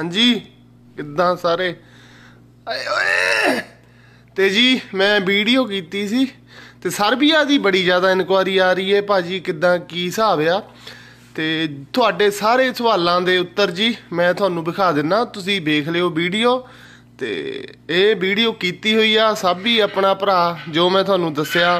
ਹਾਂਜੀ ਕਿੱਦਾਂ ਸਾਰੇ ਆਏ ਓਏ ਤੇ ਜੀ ਮੈਂ ਵੀਡੀਓ ਕੀਤੀ ਸੀ ਤੇ ਸਰਬੀਆ ਦੀ ਬੜੀ ਜ਼ਿਆਦਾ ਇਨਕੁਆਰੀ ਆ ਰਹੀ ਹੈ ਭਾਜੀ ਕਿੱਦਾਂ ਕੀ ਹਿਸਾਬ ਆ ਤੇ ਤੁਹਾਡੇ ਸਾਰੇ ਸਵਾਲਾਂ ਦੇ ਉੱਤਰ ਜੀ ਮੈਂ ਤੁਹਾਨੂੰ ਵਿਖਾ ਦਿੰਨਾ ਤੁਸੀਂ ਵੇਖ ਲਿਓ ਵੀਡੀਓ ਤੇ ਇਹ ਵੀਡੀਓ ਕੀਤੀ ਹੋਈ ਆ ਸਾਬੀ ਆਪਣਾ ਭਰਾ ਜੋ ਮੈਂ ਤੁਹਾਨੂੰ ਦੱਸਿਆ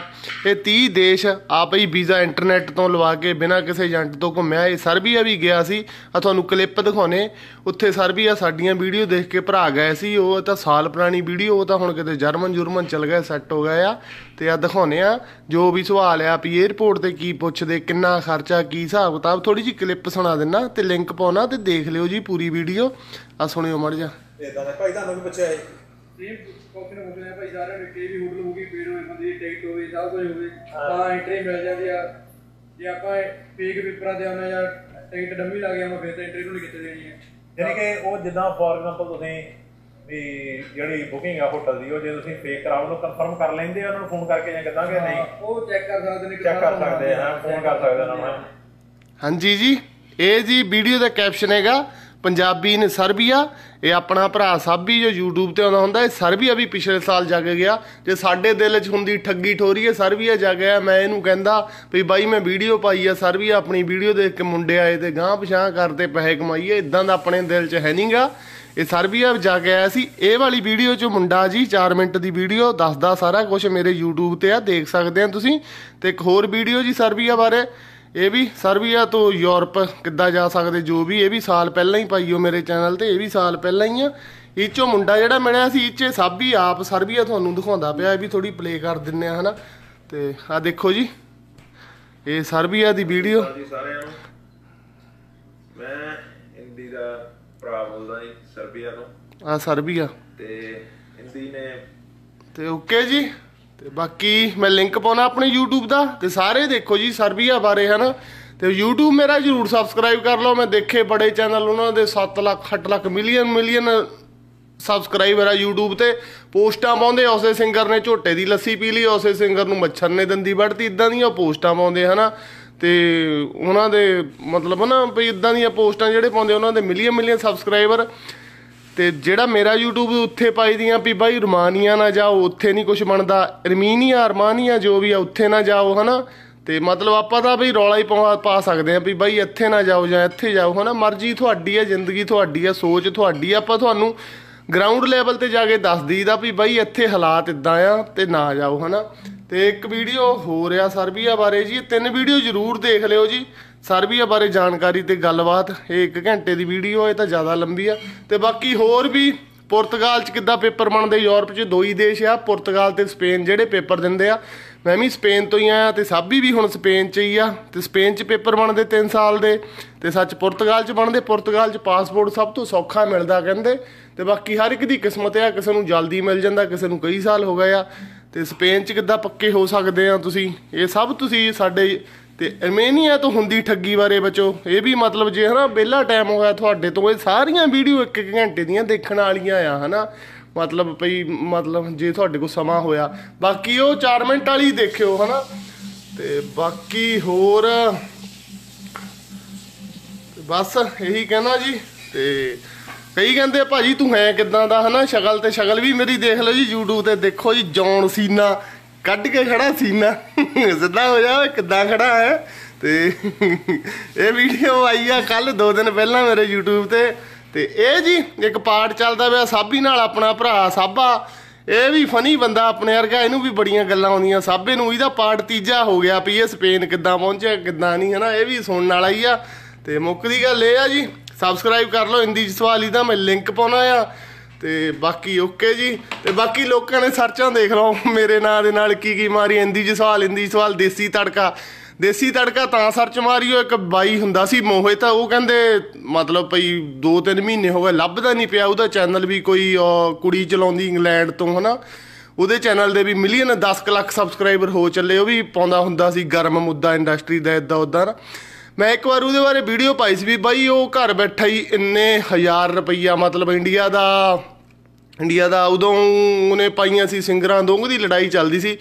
ਇਹ 30 ਦੇਸ਼ ਆਪ ਹੀ ਵੀਜ਼ਾ ਇੰਟਰਨੈਟ ਤੋਂ ਲਵਾ ਕੇ ਬਿਨਾਂ ਕਿਸੇ ਏਜੰਟ ਤੋਂ ਘੁੰਮਿਆ ਇਹ ਸਰਬੀਆ ਵੀ ਗਿਆ ਸੀ ਆ ਤੁਹਾਨੂੰ ਕਲਿੱਪ ਦਿਖਾਉਨੇ ਉੱਥੇ ਸਰਬੀਆ ਸਾਡੀਆਂ ਵੀਡੀਓ ਦੇਖ ਕੇ ਭਰਾ ਗਏ ਸੀ ਉਹ ਤਾਂ ਸਾਲ ਪੁਰਾਣੀ ਵੀਡੀਓ ਉਹ ਤਾਂ ਹੁਣ ਕਿਤੇ ਜਰਮਨ ਜੁਰਮਨ ਚਲ ਗਏ ਸੈੱਟ ਹੋ ਗਏ ਆ ਤੇ ਆ ਦਿਖਾਉਨੇ ਆ ਜੋ ਵੀ ਸਵਾਲ ਆ ਵੀ 에어ਪੋਰਟ ਤੇ ਕੀ ਪੁੱਛਦੇ ਕਿੰਨਾ ਖਰਚਾ ਕੀ ਹਿਸਾਬ ਕਿਤਾਬ ਥੋੜੀ ਜੀ ਕਲਿੱਪ ਸੁਣਾ ਦਿੰਨਾ ਤੇ ਲਿੰਕ ਪਾਉਣਾ ਤੇ ਦੇਖ ਲਿਓ ਜੀ ਪੂਰੀ ਵੀਡੀਓ ਆ ਸੁਣਿਓ ਮੜ ਜਾ ਇਦਾਂ ਦਾ ਭਾਈ ਤੁਹਾਨੂੰ ਵੀ ਪੁੱਛਿਆ ਹੈ ਇਹ ਕੋਫੀ ਨਾ ਮੁੰਡੇ ਭਾਈ ਭਾਈ ਰਹੇ ਨੇ ਵੀ ਹੋਟਲ ਹੋਗੀ ਗਈ ਪੇੜ ਹੋਏ ਬੰਦੇ ਦੀ ਟਿਕਟ ਹੋਵੇ ਸਭ ਕੁਝ ਹੋਵੇ ਤਾਂ ਐਂਟਰੀ ਮਿਲ ਜਾਂਦੀ ਆ ਜੇ ਆਪਾਂ ਫੇਕ ਪੇਪਰਾਂ ਦੇ ਆਉਣਾ ਜਾਂ ਟਿਕਟ ਡੰਮੀ ਲਾ ਕੇ ਆਉਣਾ ਫੇਰ ਤਾਂ ਐਂਟਰੀ ਨੂੰ ਨਹੀਂ ਦੇਣੀ ਹੈ ਯਾਨੀ ਕਿ ਉਹ ਜਿੱਦਾਂ ਫੋਰ ਐਗਜ਼ਾਮਪਲ ਤੁਸੀਂ ਵੀ ਜਿਹੜੀ ਬੁਕਿੰਗ ਆ ਹੋਟਲ ਦੀ ਉਹ ਜੇ ਤੁਸੀਂ ਫੇਕ ਕਰਾਓ ਨੂੰ ਕਨਫਰਮ ਕਰ ਲੈਂਦੇ ਆ ਉਹਨਾਂ ਨੂੰ ਫੋਨ ਕਰਕੇ ਜਾਂ ਕਿਦਾਂ ਕਿ ਨਹੀਂ ਉਹ ਚੈੱਕ ਕਰ ਸਕਦੇ ਨੇ ਚੈੱਕ ਕਰ ਸਕਦੇ ਆ ਫੋਨ ਕਰ ਸਕਦੇ ਨਾ ਹਾਂਜੀ ਜੀ ਇਹ ਜੀ ਵੀਡੀਓ ਦਾ ਕੈਪਸ਼ਨ ਹੈਗਾ ਪੰਜਾਬੀ ਨੇ ਸਰਬੀਆ ਇਹ ਆਪਣਾ ਭਰਾ ਸਾਬੀ ਜੋ YouTube ਤੇ ਆਉਂਦਾ ਹੁੰਦਾ ਇਹ ਸਰਬੀਆ ਵੀ ਪਿਛਲੇ ਸਾਲ ਜਾ ਕੇ ਗਿਆ ਤੇ ਸਾਡੇ ਦਿਲ 'ਚ ਹੁੰਦੀ ਠੱਗੀ ਠੋਰੀ ਹੈ ਸਰਬੀਆ ਜਾ ਗਿਆ ਮੈਂ ਇਹਨੂੰ ਕਹਿੰਦਾ ਵੀ ਬਾਈ ਮੈਂ ਵੀਡੀਓ ਪਾਈ ਆ ਸਰਬੀਆ ਆਪਣੀ ਵੀਡੀਓ ਦੇਖ ਕੇ ਮੁੰਡੇ ਆਏ ਤੇ ਗਾਂ ਪਛਾਂ ਕਰਦੇ ਪੈਸੇ ਕਮਾਈਏ ਇਦਾਂ ਦਾ ਆਪਣੇ ਦਿਲ 'ਚ ਹੈ ਨਹੀਂਗਾ ਇਹ ਸਰਬੀਆ ਜਾ ਕੇ ਆਇਆ ਸੀ ਇਹ ਵਾਲੀ ਵੀਡੀਓ 'ਚ ਮੁੰਡਾ ਜੀ 4 ਮਿੰਟ ਦੀ ਵੀਡੀਓ ਦੱਸਦਾ ਸਾਰਾ ਕੁਝ ਮੇਰੇ YouTube ਤੇ ਆ ਦੇਖ ਸਕਦੇ ਆ ਤੁਸੀਂ ਤੇ ਇੱਕ ਹੋਰ ਵੀਡੀਓ ਜੀ ਸਰਬੀਆ ਬਾਰੇ ਇਹ ਵੀ ਸਰਬੀਆ ਤੋਂ ਯੂਰਪ ਕਿੱਦਾਂ ਜਾ ਸਕਦੇ ਜੋ ਵੀ ਇਹ ਵੀ ਸਾਲ ਪਹਿਲਾਂ ਹੀ ਪਾਈਓ ਮੇਰੇ ਚੈਨਲ ਤੇ ਇਹ ਵੀ ਸਾਲ ਪਹਿਲਾਂ ਹੀ ਆ ਇੱਚੋ ਮੁੰਡਾ ਜਿਹੜਾ ਮਿਲਿਆ ਸੀ ਇੱਚੇ ਸਭ ਹੀ ਆਪ ਸਰਬੀਆ ਤੁਹਾਨੂੰ ਦਿਖਾਉਂਦਾ ਪਿਆ ਇਹ ਵੀ ਥੋੜੀ ਪਲੇ ਕਰ ਦਿੰਨੇ ਆ ਹਨਾ ਤੇ ਆ ਦੇਖੋ ਜੀ ਇਹ ਸਰਬੀਆ ਦੀ ਵੀਡੀਓ ਸਾਰਿਆਂ ਨੂੰ ਮੈਂ ਇੰਦੀ ਦਾ ਭਰਾ ਬੋਲਦਾ ਸਰਬੀਆ ਨੂੰ ਆ ਸਰਬੀਆ ਤੇ ਇੰਦੀ ਨੇ ਤੇ ਓਕੇ ਜੀ ਤੇ ਬਾਕੀ ਮੈਂ ਲਿੰਕ ਪਾਉਣਾ ਆਪਣੇ YouTube ਦਾ ਤੇ ਸਾਰੇ ਦੇਖੋ ਜੀ ਸਰਬੀਆ ਬਾਰੇ ਹਨਾ ਤੇ YouTube ਮੇਰਾ ਜਰੂਰ ਸਬਸਕ੍ਰਾਈਬ ਕਰ ਲਓ ਮੈਂ ਦੇਖੇ ਬੜੇ ਚੈਨਲ ਉਹਨਾਂ ਦੇ 7 lakh 8 lakh million million subscriber ਆ YouTube ਤੇ ਪੋਸਟਾਂ ਪਾਉਂਦੇ ਉਸੇ ਸਿੰਗਰ ਨੇ ਝੋਟੇ ਦੀ ਲੱਸੀ ਪੀ ਲਈ ਉਸੇ ਸਿੰਗਰ ਨੂੰ ਮੱਛਰ ਨੇ ਦੰਦੀ ਵੜਤੀ ਇਦਾਂ ਦੀਆਂ ਪੋਸਟਾਂ ਪਾਉਂਦੇ ਹਨਾ ਤੇ ਉਹਨਾਂ ਦੇ ਮਤਲਬ ਨਾ ਵੀ ਇਦਾਂ ਦੀਆਂ ਪੋਸਟਾਂ ਜਿਹੜੇ ਪਾਉਂਦੇ ਉਹਨਾਂ ਦੇ ਮਿਲੀਅਨ ਮਿਲੀਅਨ ਸਬਸਕ੍ਰਾਈਬਰ ਤੇ ਜਿਹੜਾ ਮੇਰਾ YouTube ਉੱਥੇ ਪਾਈ ਦੀਆਂ ਵੀ ਬਾਈ ਰਮਾਨੀਆ ਨਾ ਜਾਓ ਉੱਥੇ ਨਹੀਂ ਕੁਝ ਬਣਦਾ ਅਰਮੀਨੀਆ ਅਰਮਾਨੀਆ ਜੋ ਵੀ ਆ ਉੱਥੇ ਨਾ ਜਾਓ ਹਨਾ ਤੇ ਮਤਲਬ ਆਪਾਂ ਤਾਂ ਵੀ ਰੌਲਾ ਹੀ ਪਾ ਸਕਦੇ ਆ ਵੀ ਬਾਈ ਇੱਥੇ ਨਾ ਜਾਓ ਜਾਂ ਇੱਥੇ ਜਾਓ ਹਨਾ ਮਰਜ਼ੀ ਤੁਹਾਡੀ ਆ ਜ਼ਿੰਦਗੀ ਤੁਹਾਡੀ ਆ ਸੋਚ ਤੁਹਾਡੀ ਆ ਆਪਾਂ ਤੁਹਾਨੂੰ ਗਰਾਊਂਡ ਲੈਵਲ ਤੇ ਜਾ ਕੇ ਦੱਸ ਦਈਦਾ ਵੀ ਬਾਈ ਇੱਥੇ ਹਾਲਾਤ ਇਦਾਂ ਆ ਤੇ ਨਾ ਜਾਓ ਹਨਾ ਤੇ ਇੱਕ ਵੀਡੀਓ ਹੋ ਰਿਹਾ ਸਰਬੀਆ ਬਾਰੇ ਜੀ ਤਿੰਨ ਵੀਡੀਓ ਜ਼ਰੂਰ ਦੇਖ ਲਿਓ ਜੀ ਸਰਬੀਆ ਬਾਰੇ ਜਾਣਕਾਰੀ ਤੇ ਗੱਲਬਾਤ ਇਹ 1 ਘੰਟੇ ਦੀ ਵੀਡੀਓ ਹੈ ਤਾਂ ਜ਼ਿਆਦਾ ਲੰਬੀ ਆ ਤੇ ਬਾਕੀ ਹੋਰ ਵੀ ਪੁਰਤਗਾਲ 'ਚ ਕਿੱਦਾਂ ਪੇਪਰ ਬਣਦੇ ਯੂਰਪ 'ਚ ਦੋ ਹੀ ਦੇਸ਼ ਆ ਪੁਰਤਗਾਲ ਤੇ ਸਪੇਨ ਜਿਹੜੇ ਪੇਪਰ ਦਿੰਦੇ ਆ ਮੈਂ ਵੀ ਸਪੇਨ ਤੋਂ ਹੀ ਆਇਆ ਤੇ ਸਾਬੀ ਵੀ ਹੁਣ ਸਪੇਨ 'ਚ ਹੀ ਆ ਤੇ ਸਪੇਨ 'ਚ ਪੇਪਰ ਬਣਦੇ 3 ਸਾਲ ਦੇ ਤੇ ਸੱਚ ਪੁਰਤਗਾਲ 'ਚ ਬਣਦੇ ਪੁਰਤਗਾਲ 'ਚ ਪਾਸਪੋਰਟ ਸਭ ਤੋਂ ਸੌਖਾ ਮਿਲਦਾ ਕਹਿੰਦੇ ਤੇ ਬਾਕੀ ਹਰ ਇੱਕ ਦੀ ਕਿਸਮਤ ਆ ਕਿਸੇ ਨੂੰ ਜਲਦੀ ਮਿਲ ਜਾਂਦਾ ਕਿਸੇ ਨੂੰ ਕਈ ਸਾਲ ਹੋ ਗਏ ਆ ਤੇ ਸਪੇਨ 'ਚ ਕਿੱਦਾਂ ਪੱਕੇ ਹੋ ਸਕਦੇ ਆ ਤੁਸੀਂ ਇਹ ਸਭ ਤੁਸੀਂ ਸਾਡੇ ਤੇ ਅਰਮੇਨੀਆ ਤੋਂ ਹੁੰਦੀ ਠੱਗੀ ਬਾਰੇ ਬਚੋ ਇਹ ਵੀ ਮਤਲਬ ਜੇ ਹਨਾ ਬੇਲਾ ਟਾਈਮ ਹੋਇਆ ਤੁਹਾਡੇ ਤੋਂ ਇਹ ਸਾਰੀਆਂ ਵੀਡੀਓ 1 ਘੰਟੇ ਦੀਆਂ ਦੇਖਣ ਵਾਲੀਆਂ ਆ ਹਨਾ ਮਤਲਬ ਭਈ ਮਤਲਬ ਜੇ ਤੁਹਾਡੇ ਕੋਲ ਸਮਾਂ ਹੋਇਆ ਬਾਕੀ ਉਹ 4 ਮਿੰਟ ਵਾਲੀ ਦੇਖਿਓ ਹਨਾ ਤੇ ਬਾਕੀ ਹੋਰ ਬਸ ਇਹੀ ਕਹਿਣਾ ਜੀ ਤੇ ਕਈ ਕਹਿੰਦੇ ਭਾਜੀ ਤੂੰ ਹੈ ਕਿਦਾਂ ਦਾ ਹਨਾ ਸ਼ਕਲ ਤੇ ਸ਼ਕਲ ਵੀ ਮੇਰੀ ਦੇਖ ਲਓ ਜੀ YouTube ਤੇ ਦੇਖੋ ਜੀ ਜੌਨ ਸੀਨਾ ਕੱਢ ਕੇ ਖੜਾ ਸੀਨਾ ਸਿੱਧਾ ਹੋ ਜਾ ਕਿੱਦਾਂ ਖੜਾ ਹੈ ਤੇ ਇਹ ਵੀਡੀਓ ਆਈ ਆ ਕੱਲ 2 ਦਿਨ ਪਹਿਲਾਂ ਮੇਰੇ YouTube ਤੇ ਤੇ ਇਹ ਜੀ ਇੱਕ ਪਾਰਟ ਚੱਲਦਾ ਪਿਆ ਸਾਬੀ ਨਾਲ ਆਪਣਾ ਭਰਾ ਸਾਬਾ ਇਹ ਵੀ ਫਨੀ ਬੰਦਾ ਆਪਣੇ ਵਰਗਾ ਇਹਨੂੰ ਵੀ ਬੜੀਆਂ ਗੱਲਾਂ ਆਉਂਦੀਆਂ ਸਾਬੇ ਨੂੰ ਇਹਦਾ ਪਾਰਟ ਤੀਜਾ ਹੋ ਗਿਆ ਵੀ ਇਹ ਸਪੇਨ ਕਿੱਦਾਂ ਪਹੁੰਚਿਆ ਕਿੱਦਾਂ ਨਹੀਂ ਹਨਾ ਇਹ ਵੀ ਸੁਣਨ ਵਾਲਾ ਹੀ ਆ ਤੇ ਮੁੱਕਦੀ ਗੱਲ ਇਹ ਆ ਜੀ ਸਬਸਕ੍ਰਾਈਬ ਕਰ ਲਓ ਹਿੰਦੀ ਚ ਸਵਾਲ ਇਹਦਾ ਮੈਂ ਲਿੰਕ ਪਾਉਣਾ ਆ ਤੇ ਬਾਕੀ ਓਕੇ ਜੀ ਤੇ ਬਾਕੀ ਲੋਕਾਂ ਨੇ ਸਰਚਾਂ ਦੇਖ ਲਓ ਮੇਰੇ ਨਾਂ ਦੇ ਨਾਲ ਕੀ ਕੀ ਮਾਰੀ ਇੰਦੀ ਜੀ ਸਵਾਲ ਇੰਦੀ ਸਵਾਲ ਦੇਸੀ ਤੜਕਾ ਦੇਸੀ ਤੜਕਾ ਤਾਂ ਸਰਚ ਮਾਰੀਓ ਇੱਕ ਬਾਈ ਹੁੰਦਾ ਸੀ ਮੋਹੇ ਤਾਂ ਉਹ ਕਹਿੰਦੇ ਮਤਲਬ ਭਈ 2-3 ਮਹੀਨੇ ਹੋ ਗਏ ਲੱਭਦਾ ਨਹੀਂ ਪਿਆ ਉਹਦਾ ਚੈਨਲ ਵੀ ਕੋਈ ਕੁੜੀ ਚਲਾਉਂਦੀ ਇੰਗਲੈਂਡ ਤੋਂ ਹਨਾ ਉਹਦੇ ਚੈਨਲ ਦੇ ਵੀ ਮਿਲੀਅਨ 10 ਲੱਖ ਸਬਸਕ੍ਰਾਈਬਰ ਹੋ ਚੱਲੇ ਉਹ ਵੀ ਪਾਉਂਦਾ ਹੁੰਦਾ ਸੀ ਗਰਮ ਮੁੱਦਾ ਇੰਡਸਟਰੀ ਦਾ ਇਦਾਂ ਉਦਾਂ ਮੈਂ ਇੱਕ ਵਾਰ ਉਹਦੇ ਬਾਰੇ ਵੀਡੀਓ ਪਾਈ ਸੀ ਵੀ ਬਾਈ ਉਹ ਘਰ ਬੈਠਾ ਹੀ ਇੰਨੇ ਹਜ਼ਾਰ ਰੁਪਈਆ ਮਤਲਬ ਇੰਡੀਆ ਦਾ ਇੰਡੀਆ ਦਾ ਉਦੋਂ ਉਹਨੇ ਪਾਈਆਂ ਸੀ ਸਿੰਗਰਾਂ ਦੋਂਗ ਦੀ ਲੜਾਈ ਚੱਲਦੀ ਸੀ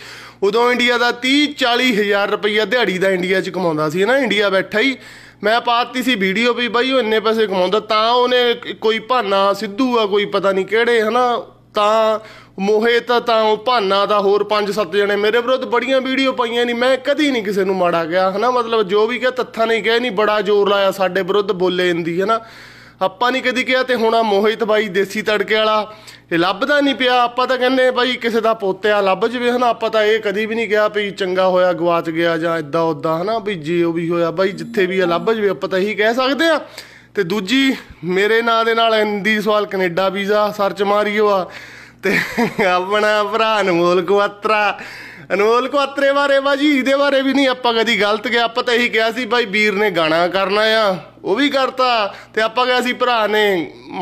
ਉਦੋਂ ਇੰਡੀਆ ਦਾ 30 40 ਹਜ਼ਾਰ ਰੁਪਈਆ ਦਿਹਾੜੀ ਦਾ ਇੰਡੀਆ 'ਚ ਕਮਾਉਂਦਾ ਸੀ ਨਾ ਇੰਡੀਆ ਬੈਠਾ ਹੀ ਮੈਂ ਪਾਤੀ ਸੀ ਵੀਡੀਓ ਵੀ ਬਾਈ ਉਹ ਇੰਨੇ ਪੈਸੇ ਕਮਾਉਂਦਾ ਤਾਂ ਉਹਨੇ ਕੋਈ ਭਾਨਾ ਸਿੱਧੂ ਆ ਕੋਈ ਪਤਾ ਨਹੀਂ ਕਿਹੜੇ ਹਨਾ ਤਾਂ ਮੋਹੇ ਤਾਂ ਤਾਂ ਉਹ ਭਾਨਾ ਦਾ ਹੋਰ 5-7 ਜਣੇ ਮੇਰੇ ਵਿਰੁੱਧ ਬੜੀਆਂ ਵੀਡੀਓ ਪਾਈਆਂ ਨਹੀਂ ਮੈਂ ਕਦੀ ਨਹੀਂ ਕਿਸੇ ਨੂੰ ਮਾੜਾ ਗਿਆ ਹਨਾ ਮਤਲਬ ਜੋ ਵੀ ਕਿਹਾ ਤੱਥਾਂ ਨਹੀਂ ਕਹੇ ਨਹੀਂ ਬੜਾ ਜ਼ੋਰ ਲਾਇਆ ਸਾਡੇ ਵਿਰੁੱਧ ਬੋਲੇ ਜਾਂਦੀ ਹਨਾ ਆਪਾਂ ਨਹੀਂ ਕਦੀ ਕਿਹਾ ਤੇ ਹੁਣ ਆ ਮੋਹਿਤ ਬਾਈ ਦੇਸੀ ਤੜਕੇ ਵਾਲਾ ਇਹ ਲੱਭਦਾ ਨਹੀਂ ਪਿਆ ਆਪਾਂ ਤਾਂ ਕਹਿੰਦੇ ਬਾਈ ਕਿਸੇ ਦਾ ਪੋਤਿਆ ਲੱਭ ਜਵੇ ਹਨਾ ਆਪਾਂ ਤਾਂ ਇਹ ਕਦੀ ਵੀ ਨਹੀਂ ਕਿਹਾ ਵੀ ਚੰਗਾ ਹੋਇਆ ਗਵਾਚ ਗਿਆ ਜਾਂ ਇਦਾਂ ਉਦਾਂ ਹਨਾ ਵੀ ਜੇ ਉਹ ਵੀ ਹੋਇਆ ਬਾਈ ਜਿੱਥੇ ਵੀ ਆ ਲੱਭ ਜਵੇ ਆਪਾਂ ਤਾਂ ਇਹੀ ਕਹਿ ਸਕਦੇ ਆ ਤੇ ਦੂਜੀ ਮੇਰੇ ਨਾਂ ਦੇ ਨਾਲ ਹਿੰਦੀ ਸਵਾਲ ਕੈਨੇਡਾ ਵੀਜ਼ਾ ਸਰਚ ਮਾਰੀਓ ਆ ਤੇ ਆਪਣਾ ਭਰਾ ਅਨਮੋਲ ਕੁਆਤਰਾ ਅਨਮੋਲ ਕੁਆਤਰੇ ਬਾਰੇ ਬਾਜੀ ਇਹਦੇ ਬਾਰੇ ਵੀ ਨਹੀਂ ਆਪਾਂ ਕਦੀ ਗਲਤ ਗਿਆ ਆਪਾਂ ਤਾਂ ਇਹੀ ਕਿਹਾ ਸੀ ਭਾਈ ਵੀਰ ਨੇ ਗਾਣਾ ਕਰਨਾ ਆ ਉਹ ਵੀ ਕਰਤਾ ਤੇ ਆਪਾਂ ਕਿਹਾ ਸੀ ਭਰਾ ਨੇ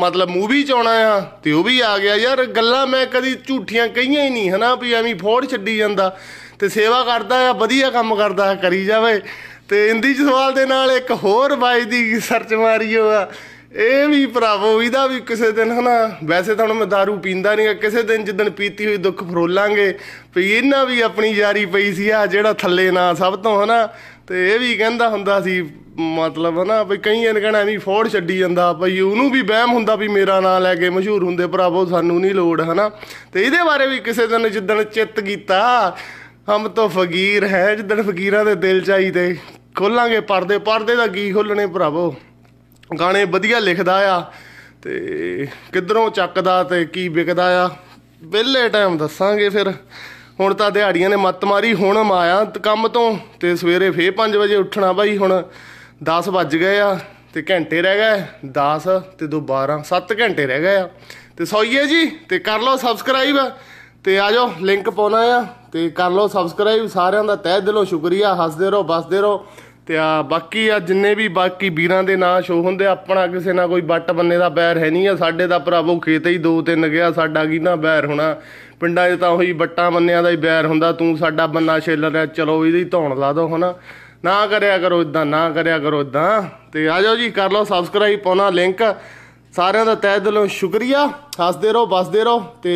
ਮਤਲਬ ਮੂਵੀ ਚ ਆਉਣਾ ਆ ਤੇ ਉਹ ਵੀ ਆ ਗਿਆ ਯਾਰ ਗੱਲਾਂ ਮੈਂ ਕਦੀ ਝੂਠੀਆਂ ਕਹੀਆਂ ਹੀ ਨਹੀਂ ਹਨਾ ਵੀ ਐਵੇਂ ਫੋੜ ਛੱਡੀ ਜਾਂਦਾ ਤੇ ਸੇਵਾ ਕਰਦਾ ਆ ਵਧੀਆ ਕੰਮ ਕਰਦਾ ਕਰੀ ਜਾਵੇ ਤੇ ਇੰਦੀ ਸਵਾਲ ਦੇ ਨਾਲ ਇੱਕ ਹੋਰ ਬਾਈ ਦੀ ਸਰਚ ਮਾਰੀਓ ਆ ਇਹ ਵੀ ਭਰਾਵੋ ਇਹਦਾ ਵੀ ਕਿਸੇ ਦਿਨ ਹਨਾ ਵੈਸੇ ਤਾਂ ਹੁਣ ਮੈਂ दारू ਪੀਂਦਾ ਨਹੀਂ ਆ ਕਿਸੇ ਦਿਨ ਜਦੋਂ ਪੀਤੀ ਹੋਈ ਦੁੱਖ ਫਰੋਲਾਂਗੇ ਵੀ ਇਹਨਾਂ ਵੀ ਆਪਣੀ ਯਾਰੀ ਪਈ ਸੀ ਆ ਜਿਹੜਾ ਥੱਲੇ ਨਾ ਸਭ ਤੋਂ ਹਨਾ ਤੇ ਇਹ ਵੀ ਕਹਿੰਦਾ ਹੁੰਦਾ ਸੀ ਮਤਲਬ ਹਨਾ ਵੀ ਕਈ ਇਹਨਾਂ ਕਹਣਾ ਐਵੇਂ ਫੋੜ ਛੱਡੀ ਜਾਂਦਾ ਭਈ ਉਹਨੂੰ ਵੀ ਵਹਿਮ ਹੁੰਦਾ ਵੀ ਮੇਰਾ ਨਾਂ ਲੈ ਕੇ ਮਸ਼ਹੂਰ ਹੁੰਦੇ ਭਰਾਵੋ ਸਾਨੂੰ ਨਹੀਂ ਲੋੜ ਹਨਾ ਤੇ ਇਹਦੇ ਬਾਰੇ ਵੀ ਕਿਸੇ ਦਿਨ ਜਿੱਦਣ ਚਿੱਤ ਕੀਤਾ ਹਮ ਤੋ ਫਕੀਰ ਹੈ ਜਿੱਦਣ ਫਕੀਰਾਂ ਦੇ ਦਿਲ ਚਾਹੀਦੇ ਖੋਲਾਂਗੇ ਪਰਦੇ ਪਰਦੇ ਦਾ ਕੀ ਖੋਲਣੇ ਭਰਾਵੋ ਗਾਣੇ ਵਧੀਆ ਲਿਖਦਾ ਆ ਤੇ ਕਿੱਧਰੋਂ ਚੱਕਦਾ ਤੇ ਕੀ ਵਿਕਦਾ ਆ ਵਿਲੇ ਟਾਈਮ ਦੱਸਾਂਗੇ ਫਿਰ ਹੁਣ ਤਾਂ ਦਿਹਾੜੀਆਂ ਨੇ ਮੱਤ ਮਾਰੀ ਹੁਣ ਮਾਇਆ ਕੰਮ ਤੋਂ ਤੇ ਸਵੇਰੇ ਫੇਰ 5 ਵਜੇ ਉੱਠਣਾ ਬਾਈ ਹੁਣ 10 ਵੱਜ ਗਏ ਆ ਤੇ ਘੰਟੇ ਰਹਿ ਗਏ 10 ਤੇ ਦੋ 12 7 ਘੰਟੇ ਰਹਿ ਗਏ ਆ ਤੇ ਸੌਈਏ ਜੀ ਤੇ ਕਰ ਲਓ ਸਬਸਕ੍ਰਾਈਬ ਤੇ ਆ ਜਾਓ ਲਿੰਕ ਪਾਉਣਾ ਆ ਤੇ ਕਰ ਲਓ ਸਬਸਕ੍ਰਾਈਬ ਸਾਰਿਆਂ ਦਾ ਤਹਿ ਦਿਲੋਂ ਸ਼ੁਕਰੀਆ ਹੱਸਦੇ ਰਹੋ ਬਸਦੇ ਰਹੋ ਤੇ ਆ ਬਾਕੀ ਆ ਜਿੰਨੇ ਵੀ ਬਾਕੀ ਵੀਰਾਂ ਦੇ ਨਾਂ ਸ਼ੋ ਹੁੰਦੇ ਆਪਣਾ ਕਿਸੇ ਨਾ ਕੋਈ ਬੱਟ ਬੰਨੇ ਦਾ ਬੈਰ ਹੈ ਨਹੀਂ ਆ ਸਾਡੇ ਦਾ ਭਰਾਵੋ ਖੇਤ ਹੀ ਦੋ ਤਿੰਨ ਗਿਆ ਸਾਡਾ ਕੀ ਨਾ ਬੈਰ ਹੋਣਾ ਪਿੰਡਾਂ 'ਚ ਤਾਂ ਉਹੀ ਬੱਟਾਂ ਬੰਨਿਆਂ ਦਾ ਹੀ ਬੈਰ ਹੁੰਦਾ ਤੂੰ ਸਾਡਾ ਬੰਨਾ ਛੇਲਰ ਹੈ ਚਲੋ ਇਹਦੀ ਧੌਣ ਲਾ ਦੋ ਹਨਾ ਨਾ ਕਰਿਆ ਕਰੋ ਇਦਾਂ ਨਾ ਕਰਿਆ ਕਰੋ ਇਦਾਂ ਤੇ ਆ ਜਾਓ ਜੀ ਕਰ ਲਓ ਸਬਸਕ੍ਰਾਈਬ ਪਾਉਣਾ ਲਿੰਕ ਸਾਰਿਆਂ ਦਾ ਤਹਿ ਦਿਲੋਂ ਸ਼ੁਕਰੀਆ ਹੱਸਦੇ ਰਹੋ ਬਸਦੇ ਰਹੋ ਤੇ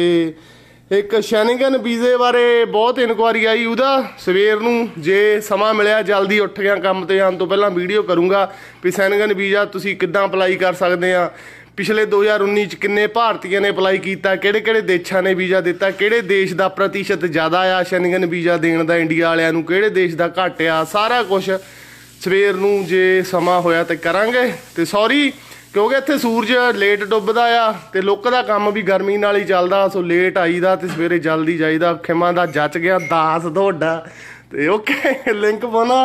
ਇੱਕ ਸ਼ੈਨਿੰਗਨ ਵੀਜ਼ੇ ਬਾਰੇ ਬਹੁਤ ਇਨਕੁਆਰੀ ਆਈ ਉਹਦਾ ਸਵੇਰ ਨੂੰ ਜੇ ਸਮਾਂ ਮਿਲਿਆ ਜਲਦੀ ਉੱਠ ਗਿਆ ਕੰਮ ਤੇ ਜਾਣ ਤੋਂ ਪਹਿਲਾਂ ਵੀਡੀਓ ਕਰੂੰਗਾ ਵੀ ਸ਼ੈਨਿੰਗਨ ਵੀਜ਼ਾ ਤੁਸੀਂ ਕਿੱਦਾਂ ਅਪਲਾਈ ਕਰ ਸਕਦੇ ਆ ਪਿਛਲੇ 2019 ਚ ਕਿੰਨੇ ਭਾਰਤੀਆਂ ਨੇ ਅਪਲਾਈ ਕੀਤਾ ਕਿਹੜੇ ਕਿਹੜੇ ਦੇਸ਼ਾਂ ਨੇ ਵੀਜ਼ਾ ਦਿੱਤਾ ਕਿਹੜੇ ਦੇਸ਼ ਦਾ ਪ੍ਰਤੀਸ਼ਤ ਜ਼ਿਆਦਾ ਆ ਸ਼ੈਨਿੰਗਨ ਵੀਜ਼ਾ ਦੇਣ ਦਾ ਇੰਡੀਆ ਵਾਲਿਆਂ ਨੂੰ ਕਿਹੜੇ ਦੇਸ਼ ਦਾ ਘੱਟ ਆ ਸਾਰਾ ਕੁਝ ਸਵੇਰ ਨੂੰ ਜੇ ਸਮਾਂ ਹੋਇਆ ਤੇ ਕਰਾਂਗੇ ਤੇ ਸੌਰੀ ਕਿਉਂਕਿ ਇੱਥੇ ਸੂਰਜ ਲੇਟ ਡੁੱਬਦਾ ਆ ਤੇ ਲੋਕ ਦਾ ਕੰਮ ਵੀ ਗਰਮੀ ਨਾਲ ਹੀ ਚੱਲਦਾ ਸੋ ਲੇਟ ਆਈਦਾ ਤੇ ਸਵੇਰੇ ਜਲਦੀ ਜਾਈਦਾ ਖਿਮਾਂ ਦਾ ਜੱਚ ਗਿਆ ਦਾਸ ਤੁਹਾਡਾ ਤੇ ਓਕੇ ਲਿੰਕ ਬਣਾ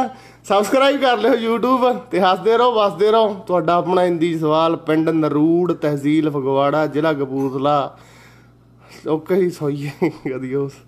ਸਬਸਕ੍ਰਾਈਬ ਕਰ ਲਿਓ YouTube ਤੇ ਹੱਸਦੇ ਰਹੋ ਵਸਦੇ ਰਹੋ ਤੁਹਾਡਾ ਆਪਣਾ ਹਿੰਦੀ ਸਵਾਲ ਪਿੰਡ ਨਰੂੜ ਤਹਿਸੀਲ ਫਗਵਾੜਾ ਜ਼ਿਲ੍ਹਾ ਕਪੂਰਥਲਾ ਓਕੇ ਹੀ ਸੋਈਏ ਗਦੀਓਸ